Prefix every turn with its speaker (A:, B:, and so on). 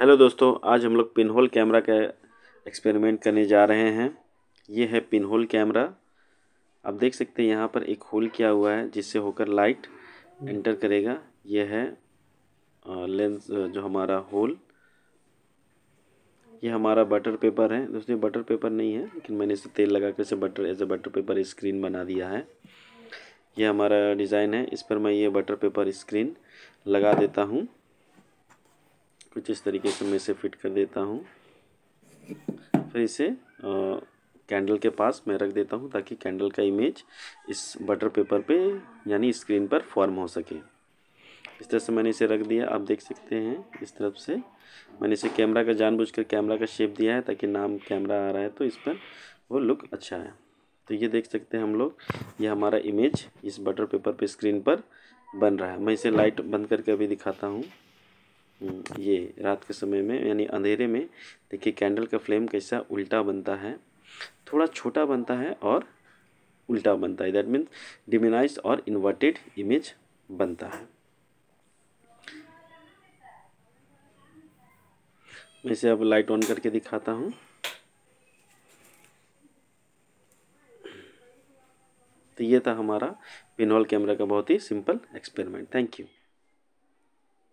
A: hello दोस्तों आज हम लोग पिन होल कैमरा का एक्सपेरिमेंट करने जा रहे हैं ये है पिन होल कैमरा आप देख सकते हैं यहाँ पर एक होल किया हुआ है जिससे होकर लाइट एंटर करेगा यह है लेंस जो हमारा होल ये हमारा बटर पेपर है दोस्तों बटर पेपर नहीं है लेकिन मैंने इसे तेल लगा कर इसे butter as a butter paper screen बना दिया है यह हमारा डिज़ाइन है इस पर मैं ये बटर पेपर स्क्रीन लगा देता हूँ कुछ इस तरीके से मैं इसे फिट कर देता हूँ फिर इसे कैंडल के पास मैं रख देता हूँ ताकि कैंडल का इमेज इस बटर पेपर पे यानी स्क्रीन पर फॉर्म हो सके इस तरह से मैंने इसे रख दिया आप देख सकते हैं इस तरफ से मैंने इसे कैमरा का जानबूझकर कैमरा का शेप दिया है ताकि नाम कैमरा आ रहा है तो इस पर वो लुक अच्छा है तो ये देख सकते हैं हम लोग ये हमारा इमेज इस बटर पेपर पे स्क्रीन पर बन रहा है मैं इसे लाइट बंद करके अभी दिखाता हूँ हम्म, ये रात के समय में यानी अंधेरे में देखिए कैंडल का फ्लेम कैसा उल्टा बनता है थोड़ा छोटा बनता है और उल्टा बनता है दैट मीन्स डिमिनाइज और इन्वर्टेड इमेज बनता है मैं इसे अब लाइट ऑन करके दिखाता हूँ तो ये था हमारा पिनहॉल कैमरा का बहुत ही सिंपल एक्सपेरिमेंट थैंक यू